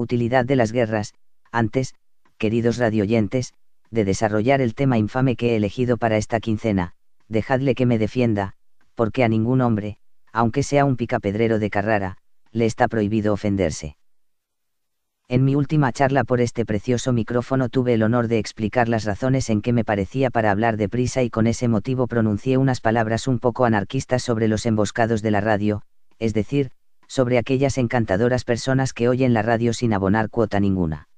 utilidad de las guerras, antes, queridos radioyentes, de desarrollar el tema infame que he elegido para esta quincena, dejadle que me defienda, porque a ningún hombre, aunque sea un picapedrero de Carrara, le está prohibido ofenderse. En mi última charla por este precioso micrófono tuve el honor de explicar las razones en que me parecía para hablar deprisa y con ese motivo pronuncié unas palabras un poco anarquistas sobre los emboscados de la radio, es decir, sobre aquellas encantadoras personas que oyen la radio sin abonar cuota ninguna.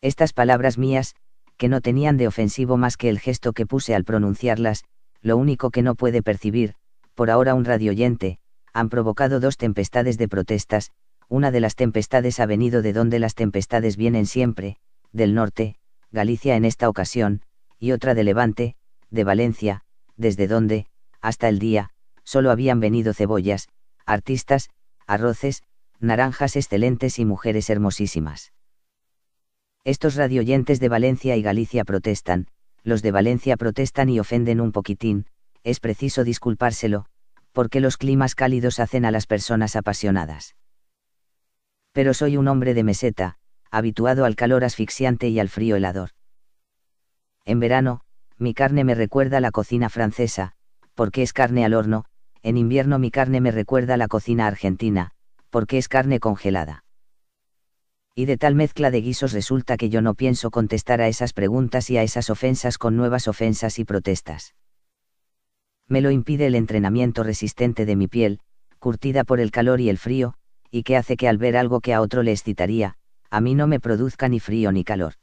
Estas palabras mías, que no tenían de ofensivo más que el gesto que puse al pronunciarlas, lo único que no puede percibir, por ahora un radioyente, han provocado dos tempestades de protestas, una de las tempestades ha venido de donde las tempestades vienen siempre, del norte, Galicia en esta ocasión, y otra de Levante, de Valencia, desde donde, hasta el día, solo habían venido cebollas, artistas, arroces, naranjas excelentes y mujeres hermosísimas. Estos radioyentes de Valencia y Galicia protestan, los de Valencia protestan y ofenden un poquitín, es preciso disculpárselo, porque los climas cálidos hacen a las personas apasionadas. Pero soy un hombre de meseta, habituado al calor asfixiante y al frío helador. En verano, mi carne me recuerda a la cocina francesa, porque es carne al horno, en invierno mi carne me recuerda a la cocina argentina, porque es carne congelada. Y de tal mezcla de guisos resulta que yo no pienso contestar a esas preguntas y a esas ofensas con nuevas ofensas y protestas. Me lo impide el entrenamiento resistente de mi piel, curtida por el calor y el frío, y que hace que al ver algo que a otro le excitaría, a mí no me produzca ni frío ni calor.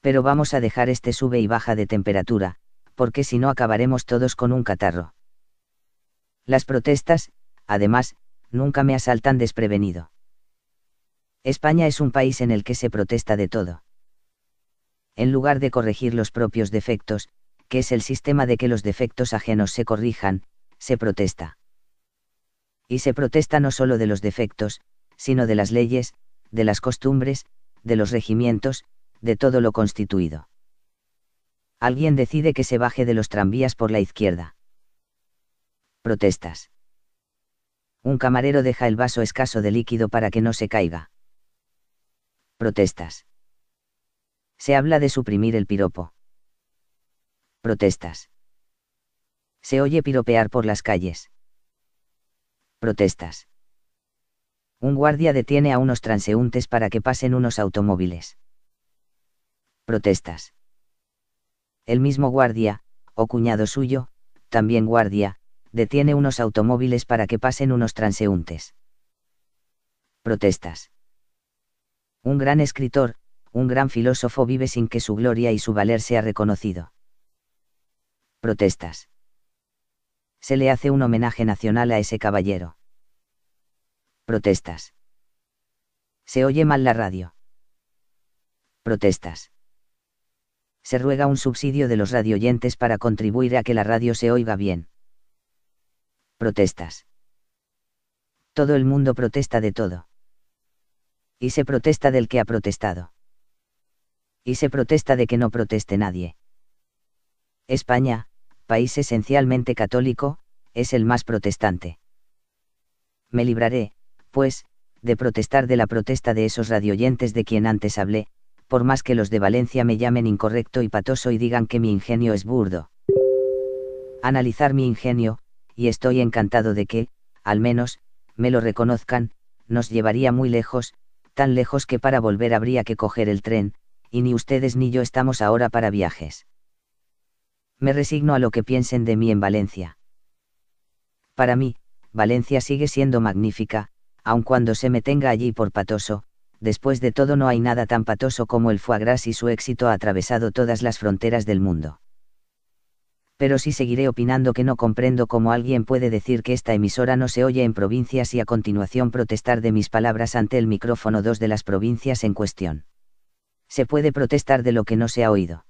Pero vamos a dejar este sube y baja de temperatura, porque si no acabaremos todos con un catarro. Las protestas, además, nunca me asaltan desprevenido. España es un país en el que se protesta de todo. En lugar de corregir los propios defectos, que es el sistema de que los defectos ajenos se corrijan, se protesta. Y se protesta no solo de los defectos, sino de las leyes, de las costumbres, de los regimientos, de todo lo constituido. Alguien decide que se baje de los tranvías por la izquierda. Protestas. Un camarero deja el vaso escaso de líquido para que no se caiga. Protestas. Se habla de suprimir el piropo. Protestas. Se oye piropear por las calles. Protestas. Un guardia detiene a unos transeúntes para que pasen unos automóviles. Protestas. El mismo guardia, o cuñado suyo, también guardia, detiene unos automóviles para que pasen unos transeúntes. Protestas. Un gran escritor, un gran filósofo vive sin que su gloria y su valer sea reconocido. Protestas. Se le hace un homenaje nacional a ese caballero. Protestas. Se oye mal la radio. Protestas. Se ruega un subsidio de los radioyentes para contribuir a que la radio se oiga bien. Protestas. Todo el mundo protesta de todo. Y se protesta del que ha protestado. Y se protesta de que no proteste nadie. España, país esencialmente católico, es el más protestante. Me libraré, pues, de protestar de la protesta de esos radioyentes de quien antes hablé, por más que los de Valencia me llamen incorrecto y patoso y digan que mi ingenio es burdo. Analizar mi ingenio, y estoy encantado de que, al menos, me lo reconozcan, nos llevaría muy lejos, tan lejos que para volver habría que coger el tren, y ni ustedes ni yo estamos ahora para viajes. Me resigno a lo que piensen de mí en Valencia. Para mí, Valencia sigue siendo magnífica, aun cuando se me tenga allí por patoso, después de todo no hay nada tan patoso como el foie gras y su éxito ha atravesado todas las fronteras del mundo pero sí seguiré opinando que no comprendo cómo alguien puede decir que esta emisora no se oye en provincias y a continuación protestar de mis palabras ante el micrófono dos de las provincias en cuestión. Se puede protestar de lo que no se ha oído.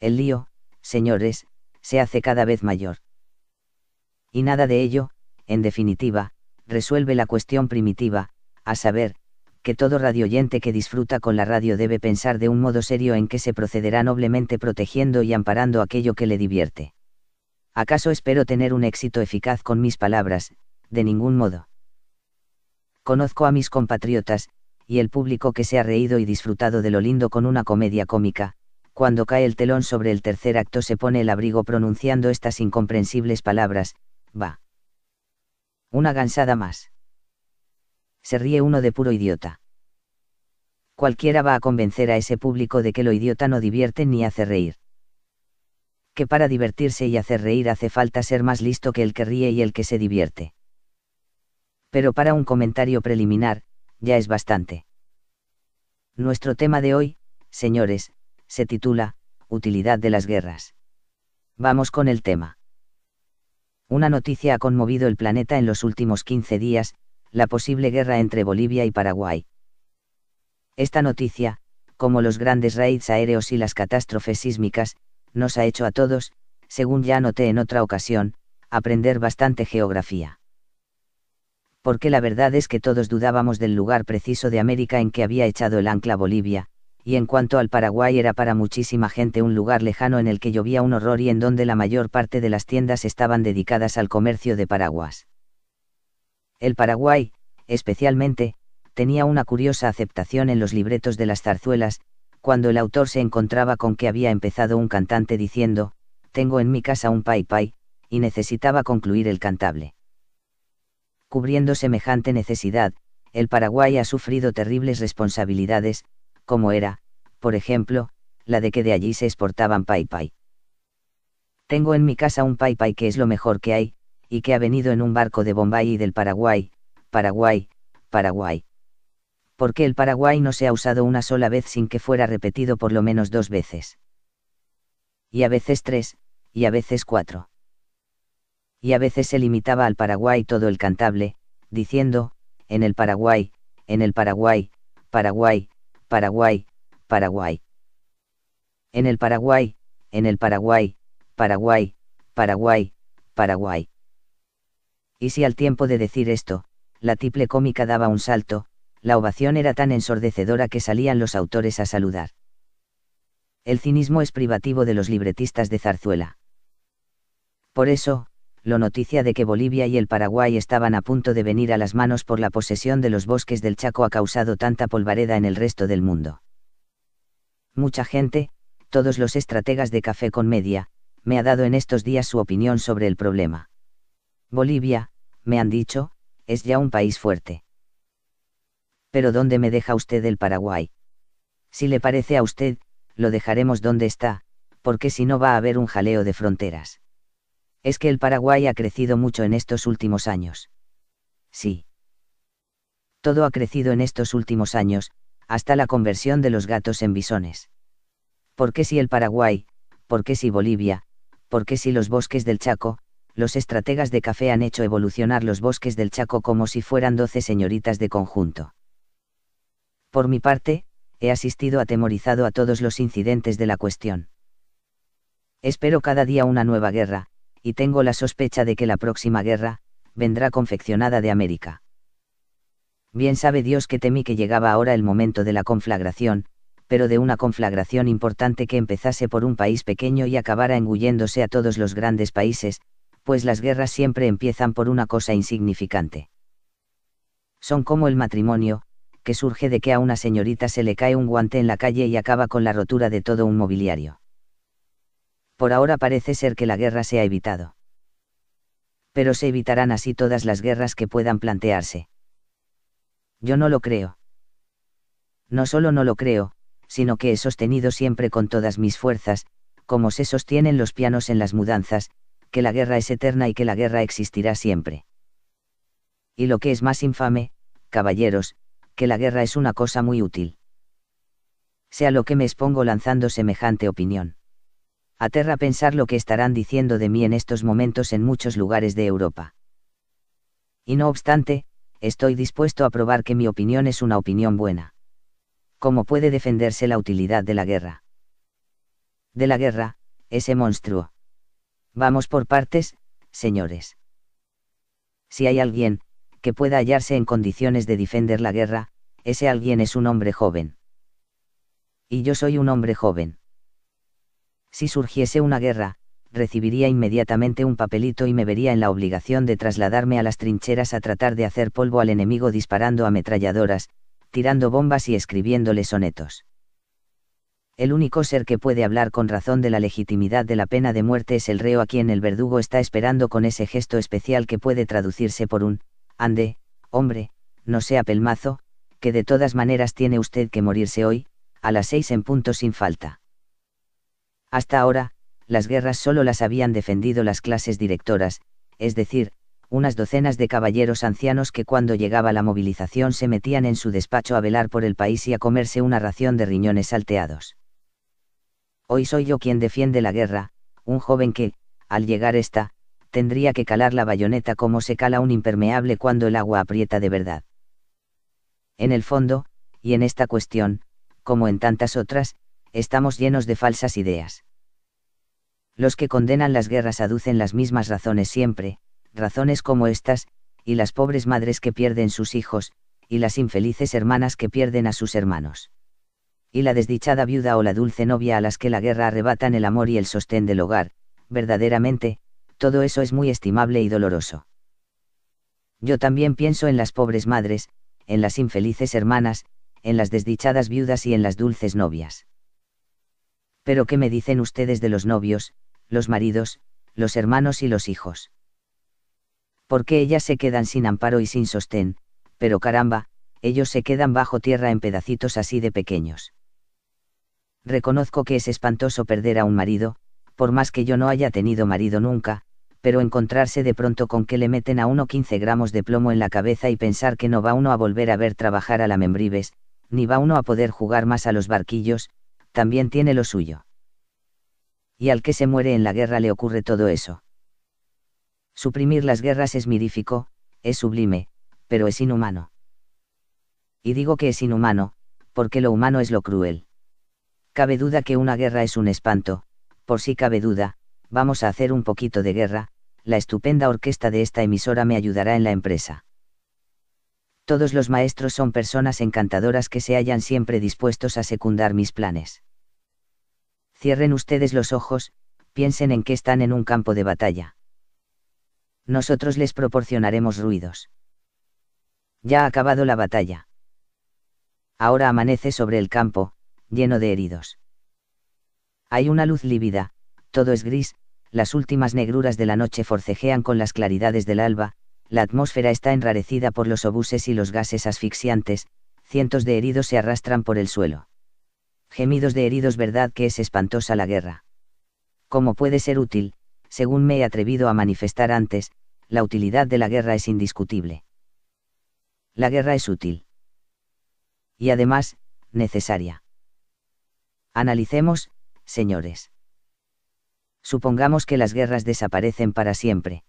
El lío, señores, se hace cada vez mayor. Y nada de ello, en definitiva, resuelve la cuestión primitiva, a saber, que todo radioyente que disfruta con la radio debe pensar de un modo serio en que se procederá noblemente protegiendo y amparando aquello que le divierte. ¿Acaso espero tener un éxito eficaz con mis palabras? De ningún modo. Conozco a mis compatriotas, y el público que se ha reído y disfrutado de lo lindo con una comedia cómica, cuando cae el telón sobre el tercer acto se pone el abrigo pronunciando estas incomprensibles palabras, va. Una gansada más se ríe uno de puro idiota. Cualquiera va a convencer a ese público de que lo idiota no divierte ni hace reír. Que para divertirse y hacer reír hace falta ser más listo que el que ríe y el que se divierte. Pero para un comentario preliminar, ya es bastante. Nuestro tema de hoy, señores, se titula, Utilidad de las guerras. Vamos con el tema. Una noticia ha conmovido el planeta en los últimos 15 días, la posible guerra entre Bolivia y Paraguay. Esta noticia, como los grandes raids aéreos y las catástrofes sísmicas, nos ha hecho a todos, según ya noté en otra ocasión, aprender bastante geografía. Porque la verdad es que todos dudábamos del lugar preciso de América en que había echado el ancla Bolivia, y en cuanto al Paraguay era para muchísima gente un lugar lejano en el que llovía un horror y en donde la mayor parte de las tiendas estaban dedicadas al comercio de paraguas. El Paraguay, especialmente, tenía una curiosa aceptación en los libretos de las zarzuelas, cuando el autor se encontraba con que había empezado un cantante diciendo, tengo en mi casa un pai pai, y necesitaba concluir el cantable. Cubriendo semejante necesidad, el Paraguay ha sufrido terribles responsabilidades, como era, por ejemplo, la de que de allí se exportaban pai pai. Tengo en mi casa un pai pai que es lo mejor que hay, y que ha venido en un barco de Bombay y del Paraguay, Paraguay, Paraguay. Porque el Paraguay no se ha usado una sola vez sin que fuera repetido por lo menos dos veces? Y a veces tres, y a veces cuatro. Y a veces se limitaba al Paraguay todo el cantable, diciendo, en el Paraguay, en el Paraguay, Paraguay, Paraguay, Paraguay. En el Paraguay, en el Paraguay, Paraguay, Paraguay, Paraguay y si al tiempo de decir esto, la tiple cómica daba un salto, la ovación era tan ensordecedora que salían los autores a saludar. El cinismo es privativo de los libretistas de zarzuela. Por eso, lo noticia de que Bolivia y el Paraguay estaban a punto de venir a las manos por la posesión de los bosques del Chaco ha causado tanta polvareda en el resto del mundo. Mucha gente, todos los estrategas de café con media, me ha dado en estos días su opinión sobre el problema. Bolivia, me han dicho, es ya un país fuerte. Pero ¿dónde me deja usted el Paraguay? Si le parece a usted, lo dejaremos donde está, porque si no va a haber un jaleo de fronteras. Es que el Paraguay ha crecido mucho en estos últimos años. Sí. Todo ha crecido en estos últimos años, hasta la conversión de los gatos en bisones. ¿Por qué si el Paraguay? ¿Por qué si Bolivia? ¿Por qué si los bosques del Chaco? los estrategas de café han hecho evolucionar los bosques del Chaco como si fueran doce señoritas de conjunto. Por mi parte, he asistido atemorizado a todos los incidentes de la cuestión. Espero cada día una nueva guerra, y tengo la sospecha de que la próxima guerra, vendrá confeccionada de América. Bien sabe Dios que temí que llegaba ahora el momento de la conflagración, pero de una conflagración importante que empezase por un país pequeño y acabara engulléndose a todos los grandes países, pues las guerras siempre empiezan por una cosa insignificante. Son como el matrimonio, que surge de que a una señorita se le cae un guante en la calle y acaba con la rotura de todo un mobiliario. Por ahora parece ser que la guerra se ha evitado. Pero se evitarán así todas las guerras que puedan plantearse. Yo no lo creo. No solo no lo creo, sino que he sostenido siempre con todas mis fuerzas, como se sostienen los pianos en las mudanzas, que la guerra es eterna y que la guerra existirá siempre. Y lo que es más infame, caballeros, que la guerra es una cosa muy útil. Sea lo que me expongo lanzando semejante opinión. Aterra pensar lo que estarán diciendo de mí en estos momentos en muchos lugares de Europa. Y no obstante, estoy dispuesto a probar que mi opinión es una opinión buena. ¿Cómo puede defenderse la utilidad de la guerra? De la guerra, ese monstruo. Vamos por partes, señores. Si hay alguien, que pueda hallarse en condiciones de defender la guerra, ese alguien es un hombre joven. Y yo soy un hombre joven. Si surgiese una guerra, recibiría inmediatamente un papelito y me vería en la obligación de trasladarme a las trincheras a tratar de hacer polvo al enemigo disparando ametralladoras, tirando bombas y escribiéndole sonetos el único ser que puede hablar con razón de la legitimidad de la pena de muerte es el reo a quien el verdugo está esperando con ese gesto especial que puede traducirse por un, ande, hombre, no sea pelmazo, que de todas maneras tiene usted que morirse hoy, a las seis en punto sin falta. Hasta ahora, las guerras solo las habían defendido las clases directoras, es decir, unas docenas de caballeros ancianos que cuando llegaba la movilización se metían en su despacho a velar por el país y a comerse una ración de riñones salteados Hoy soy yo quien defiende la guerra, un joven que, al llegar esta, tendría que calar la bayoneta como se cala un impermeable cuando el agua aprieta de verdad. En el fondo, y en esta cuestión, como en tantas otras, estamos llenos de falsas ideas. Los que condenan las guerras aducen las mismas razones siempre, razones como estas, y las pobres madres que pierden sus hijos, y las infelices hermanas que pierden a sus hermanos y la desdichada viuda o la dulce novia a las que la guerra arrebatan el amor y el sostén del hogar, verdaderamente, todo eso es muy estimable y doloroso. Yo también pienso en las pobres madres, en las infelices hermanas, en las desdichadas viudas y en las dulces novias. Pero ¿qué me dicen ustedes de los novios, los maridos, los hermanos y los hijos? Porque ellas se quedan sin amparo y sin sostén, pero caramba, ellos se quedan bajo tierra en pedacitos así de pequeños reconozco que es espantoso perder a un marido, por más que yo no haya tenido marido nunca, pero encontrarse de pronto con que le meten a uno 15 gramos de plomo en la cabeza y pensar que no va uno a volver a ver trabajar a la Membrives, ni va uno a poder jugar más a los barquillos, también tiene lo suyo. Y al que se muere en la guerra le ocurre todo eso. Suprimir las guerras es mirífico, es sublime, pero es inhumano. Y digo que es inhumano, porque lo humano es lo cruel cabe duda que una guerra es un espanto, por si cabe duda, vamos a hacer un poquito de guerra, la estupenda orquesta de esta emisora me ayudará en la empresa. Todos los maestros son personas encantadoras que se hallan siempre dispuestos a secundar mis planes. Cierren ustedes los ojos, piensen en que están en un campo de batalla. Nosotros les proporcionaremos ruidos. Ya ha acabado la batalla. Ahora amanece sobre el campo, lleno de heridos. Hay una luz lívida, todo es gris, las últimas negruras de la noche forcejean con las claridades del alba, la atmósfera está enrarecida por los obuses y los gases asfixiantes, cientos de heridos se arrastran por el suelo. Gemidos de heridos, verdad que es espantosa la guerra. Como puede ser útil, según me he atrevido a manifestar antes, la utilidad de la guerra es indiscutible. La guerra es útil. Y además, necesaria. Analicemos, señores. Supongamos que las guerras desaparecen para siempre.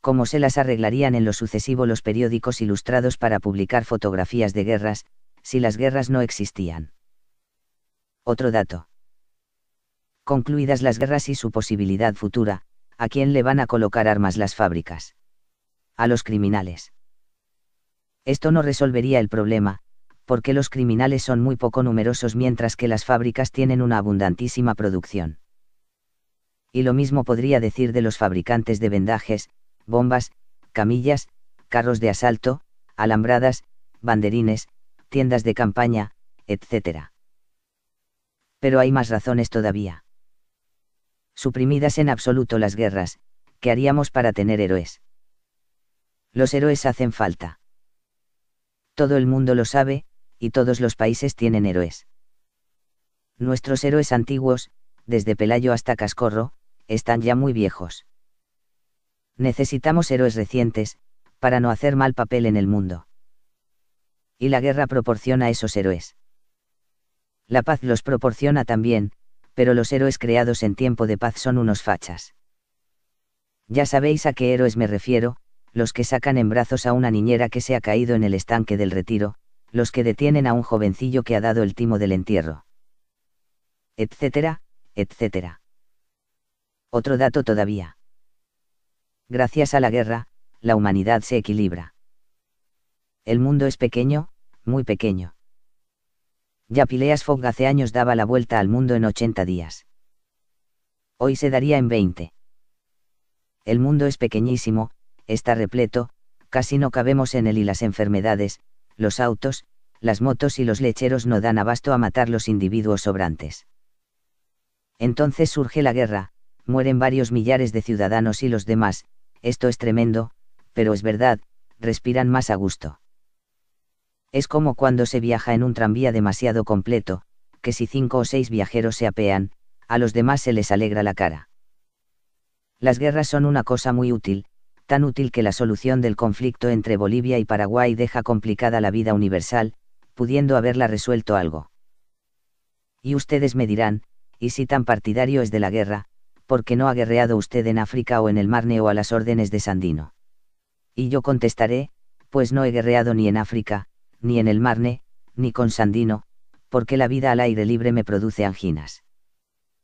¿Cómo se las arreglarían en lo sucesivo los periódicos ilustrados para publicar fotografías de guerras, si las guerras no existían? Otro dato. Concluidas las guerras y su posibilidad futura, ¿a quién le van a colocar armas las fábricas? A los criminales. Esto no resolvería el problema, porque los criminales son muy poco numerosos mientras que las fábricas tienen una abundantísima producción. Y lo mismo podría decir de los fabricantes de vendajes, bombas, camillas, carros de asalto, alambradas, banderines, tiendas de campaña, etc. Pero hay más razones todavía. Suprimidas en absoluto las guerras, ¿qué haríamos para tener héroes? Los héroes hacen falta. Todo el mundo lo sabe, y todos los países tienen héroes. Nuestros héroes antiguos, desde Pelayo hasta Cascorro, están ya muy viejos. Necesitamos héroes recientes, para no hacer mal papel en el mundo. Y la guerra proporciona esos héroes. La paz los proporciona también, pero los héroes creados en tiempo de paz son unos fachas. Ya sabéis a qué héroes me refiero, los que sacan en brazos a una niñera que se ha caído en el estanque del retiro, los que detienen a un jovencillo que ha dado el timo del entierro. Etcétera, etcétera. Otro dato todavía. Gracias a la guerra, la humanidad se equilibra. El mundo es pequeño, muy pequeño. Ya Pileas Fogg hace años daba la vuelta al mundo en 80 días. Hoy se daría en 20. El mundo es pequeñísimo, está repleto, casi no cabemos en él y las enfermedades, los autos, las motos y los lecheros no dan abasto a matar los individuos sobrantes. Entonces surge la guerra, mueren varios millares de ciudadanos y los demás, esto es tremendo, pero es verdad, respiran más a gusto. Es como cuando se viaja en un tranvía demasiado completo, que si cinco o seis viajeros se apean, a los demás se les alegra la cara. Las guerras son una cosa muy útil, tan útil que la solución del conflicto entre Bolivia y Paraguay deja complicada la vida universal, pudiendo haberla resuelto algo. Y ustedes me dirán, y si tan partidario es de la guerra, ¿por qué no ha guerreado usted en África o en el Marne o a las órdenes de Sandino? Y yo contestaré, pues no he guerreado ni en África, ni en el Marne, ni con Sandino, porque la vida al aire libre me produce anginas.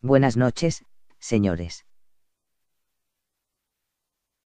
Buenas noches, señores.